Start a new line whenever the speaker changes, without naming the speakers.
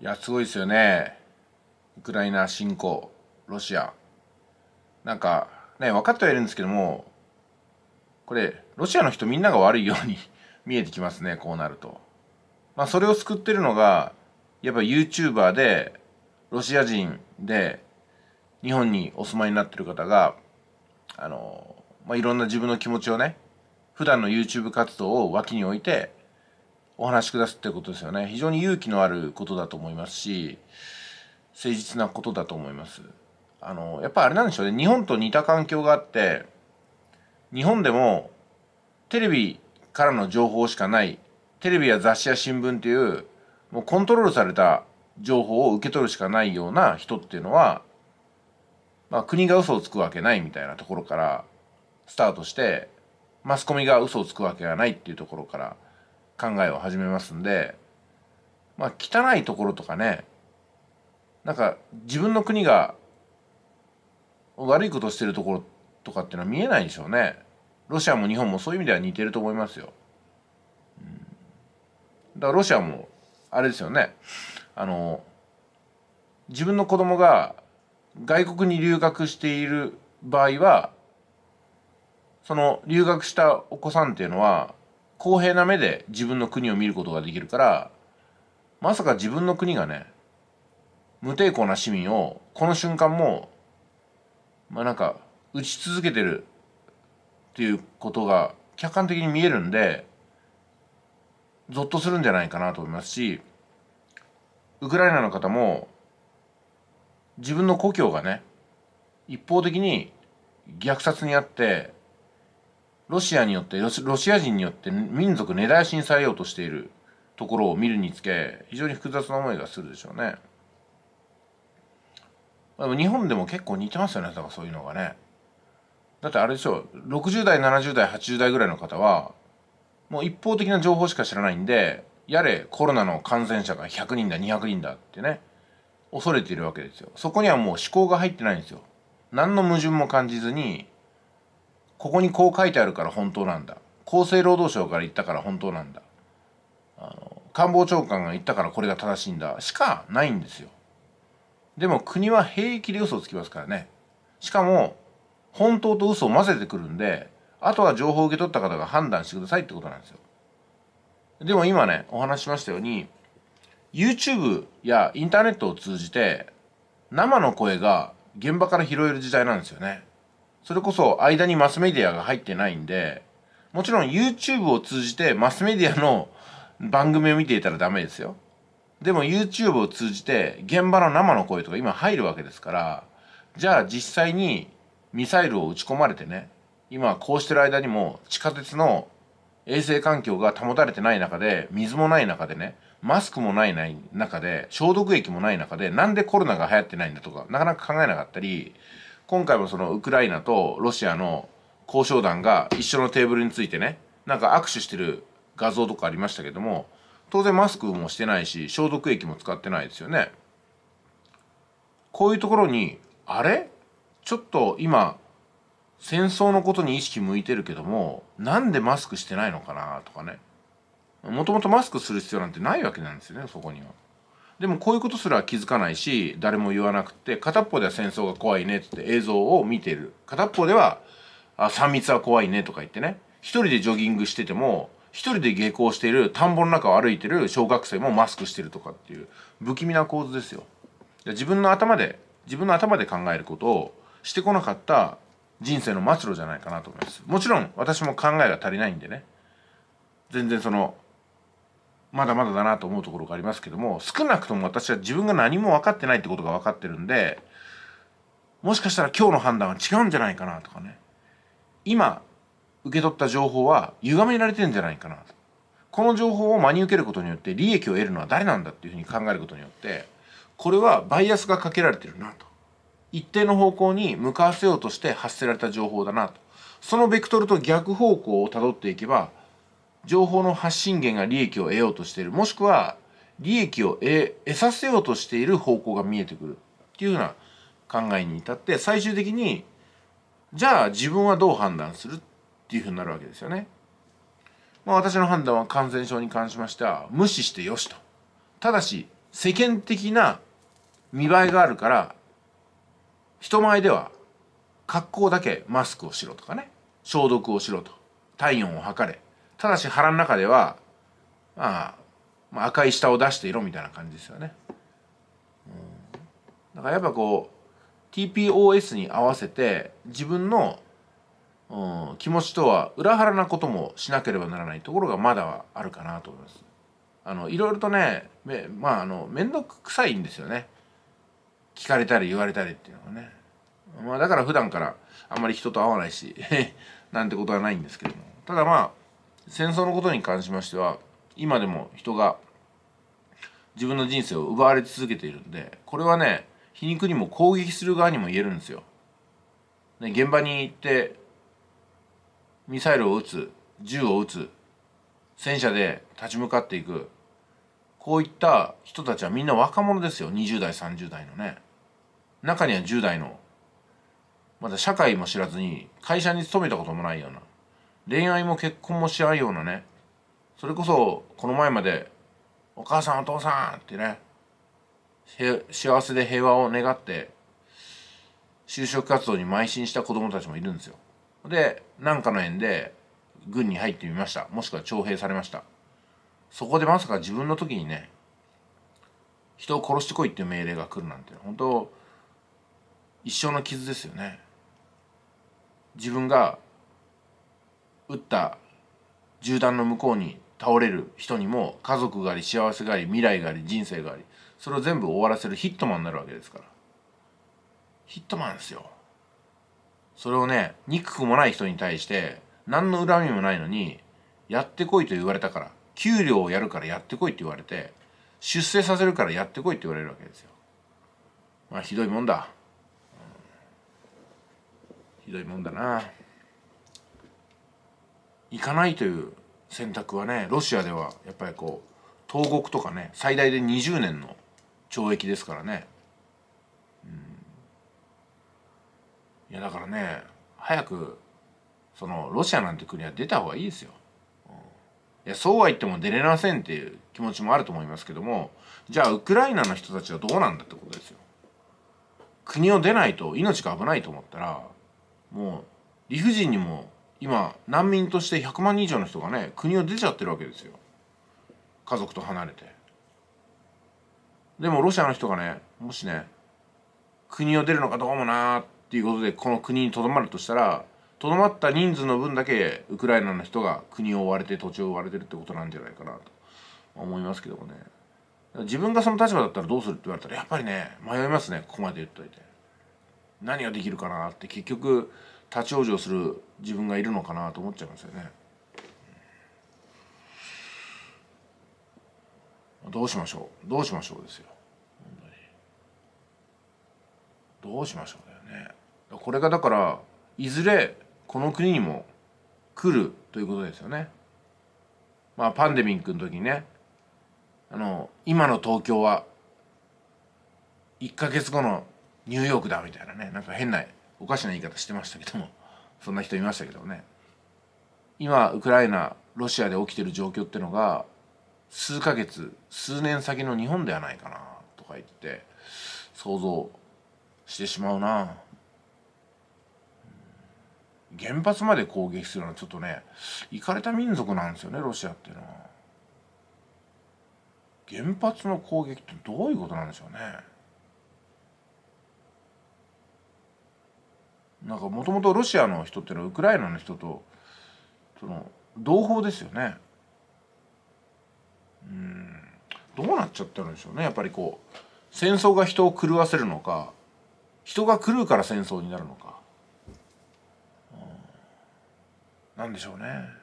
いやすごいですよねウクライナ侵攻ロシアなんかね分かってはいるんですけどもこれロシアの人みんなが悪いように 見えてきますねこうなると。まあ、それを救ってるのがやっぱ YouTuber でロシア人で日本にお住まいになってる方があの、まあ、いろんな自分の気持ちをね普段の YouTube 活動を脇に置いてお話しくだってことですよね非常に勇気のあることだと思いますし誠実なことだと思いますあのやっぱあれなんでしょうね日本と似た環境があって日本でもテレビからの情報しかないテレビや雑誌や新聞っていうもうコントロールされた情報を受け取るしかないような人っていうのは、まあ、国が嘘をつくわけないみたいなところからスタートしてマスコミが嘘をつくわけがないっていうところから考えを始めますんでまあ汚いところとかねなんか自分の国が悪いことしてるところとかっていうのは見えないでしょうねロシアも日本もそういう意味では似てると思いますよ、うん、だからロシアもあれですよねあの自分の子供が外国に留学している場合はその留学したお子さんっていうのは公平な目で自分の国を見ることができるからまさか自分の国がね無抵抗な市民をこの瞬間もまあなんか打ち続けてるっていうことが客観的に見えるんでゾッとするんじゃないかなと思いますしウクライナの方も自分の故郷がね一方的に虐殺にあってロシアによってロシア人によって民族根絶やしにされようとしているところを見るにつけ非常に複雑な思いがするでしょうね。でも日本でも結構似てますよねだからそういうのがね。だってあれでしょ60代70代80代ぐらいの方はもう一方的な情報しか知らないんでやれコロナの感染者が100人だ200人だってね恐れているわけですよ。そこにはもう思考が入ってないんですよ。何の矛盾も感じずにここにこう書いてあるから本当なんだ厚生労働省から言ったから本当なんだあの官房長官が言ったからこれが正しいんだしかないんですよでも国は平気で嘘をつきますからねしかも本当と嘘を混ぜてくるんであとは情報を受け取った方が判断してくださいってことなんですよでも今ねお話しましたように YouTube やインターネットを通じて生の声が現場から拾える時代なんですよねそれこそ間にマスメディアが入ってないんで、もちろん YouTube を通じてマスメディアの番組を見ていたらダメですよ。でも YouTube を通じて現場の生の声とか今入るわけですから、じゃあ実際にミサイルを撃ち込まれてね、今こうしてる間にも地下鉄の衛生環境が保たれてない中で、水もない中でね、マスクもないない中で、消毒液もない中で、なんでコロナが流行ってないんだとか、なかなか考えなかったり、今回もそのウクライナとロシアの交渉団が一緒のテーブルについてねなんか握手してる画像とかありましたけども当然マスクもしてないし消毒液も使ってないですよねこういうところにあれちょっと今戦争のことに意識向いてるけどもなんでマスクしてないのかなとかねもともとマスクする必要なんてないわけなんですよねそこには。でもこういうことすら気づかないし誰も言わなくて片っぽでは戦争が怖いねって映像を見てる片っぽではあ3密は怖いねとか言ってね一人でジョギングしてても一人で下校している田んぼの中を歩いてる小学生もマスクしてるとかっていう不気味な構図ですよ。自分の頭で自分の頭で考えることをしてこなかった人生の末路じゃないかなと思います。もちろん私も考えが足りないんでね全然そのまだまだだなと思うところがありますけども少なくとも私は自分が何も分かってないってことが分かってるんでもしかしたら今日の判断は違うんじゃないかなとかね今受け取った情報は歪められてるんじゃないかなとこの情報を真に受けることによって利益を得るのは誰なんだっていうふうに考えることによってこれはバイアスがかけられてるなと一定の方向に向かわせようとして発せられた情報だなとそのベクトルと逆方向をたどっていけば情報の発信源が利益を得ようとしているもしくは利益を得させようとしている方向が見えてくるっていうような考えに至って最終的にじゃあ自分はどう判断するっていうふうになるわけですよね。まあ、私の判断は感染症に関しましては無視してよしと。ただし世間的な見栄えがあるから人前では格好だけマスクをしろとかね消毒をしろと体温を測れただし腹の中では、まあ、まあ、赤い舌を出していろみたいな感じですよね。だからやっぱこう TPOS に合わせて自分の、うん、気持ちとは裏腹なこともしなければならないところがまだはあるかなと思います。あのいろいろとねめまああの面倒くさいんですよね。聞かれたり言われたりっていうのはね。まあだから普段からあんまり人と会わないし なんてことはないんですけども。ただまあ戦争のことに関しましては今でも人が自分の人生を奪われ続けているんでこれはね皮肉にも攻撃する側にも言えるんですよ。ね、現場に行ってミサイルを撃つ銃を撃つ戦車で立ち向かっていくこういった人たちはみんな若者ですよ20代30代のね中には10代のまだ社会も知らずに会社に勤めたこともないような恋愛も結婚もし合うようなねそれこそこの前まで「お母さんお父さん」ってね幸せで平和を願って就職活動に邁進した子供たちもいるんですよ。で何かの縁で軍に入ってみましたもしくは徴兵されましたそこでまさか自分の時にね人を殺してこいっていう命令が来るなんて本当一生の傷ですよね自分が撃った銃弾の向こうに倒れる人にも家族があり幸せがあり未来があり人生がありそれを全部終わらせるヒットマンになるわけですからヒットマンですよそれをね憎くもない人に対して何の恨みもないのにやってこいと言われたから給料をやるからやってこいって言われて出世させるからやってこいって言われるわけですよまあひどいもんだ、うん、ひどいもんだな行かないという選択はねロシアではやっぱりこう投獄とかね最大で20年の懲役ですからね、うん、いやだからね早くそのロシアなんて国は出た方がいいですよ、うん、いやそうは言っても出れませんっていう気持ちもあると思いますけどもじゃあウクライナの人たちはどうなんだってことですよ国を出ないと命が危ないと思ったらもう理不尽にも今難民として100万人以上の人がね国を出ちゃってるわけですよ家族と離れてでもロシアの人がねもしね国を出るのかどうもなーっていうことでこの国にとどまるとしたらとどまった人数の分だけウクライナの人が国を追われて土地を追われてるってことなんじゃないかなと思いますけどもね自分がその立場だったらどうするって言われたらやっぱりね迷いますねここまで言っといて何ができるかなって結局立ち往生する自分がいるのかなと思っちゃいますよね。どうしましょうどうしましょうですよ。どうしましょうだよね。これがだからいずれこの国にも来るということですよね。まあパンデミックの時にねあの今の東京は1ヶ月後のニューヨークだみたいなねなんか変なおかしな言い方してましたけどもそんな人いましたけどね今ウクライナロシアで起きてる状況ってのが数ヶ月数年先の日本ではないかなとか言って想像してしまうな原発まで攻撃するのはちょっとねいかれた民族なんですよねロシアっていうのは。原発の攻撃ってどういうことなんでしょうね。なんかもともとロシアの人っていうのはウクライナの人とその同胞ですよねうんどうなっちゃってるんでしょうねやっぱりこう戦争が人を狂わせるのか人が狂うから戦争になるのか、うん、なんでしょうね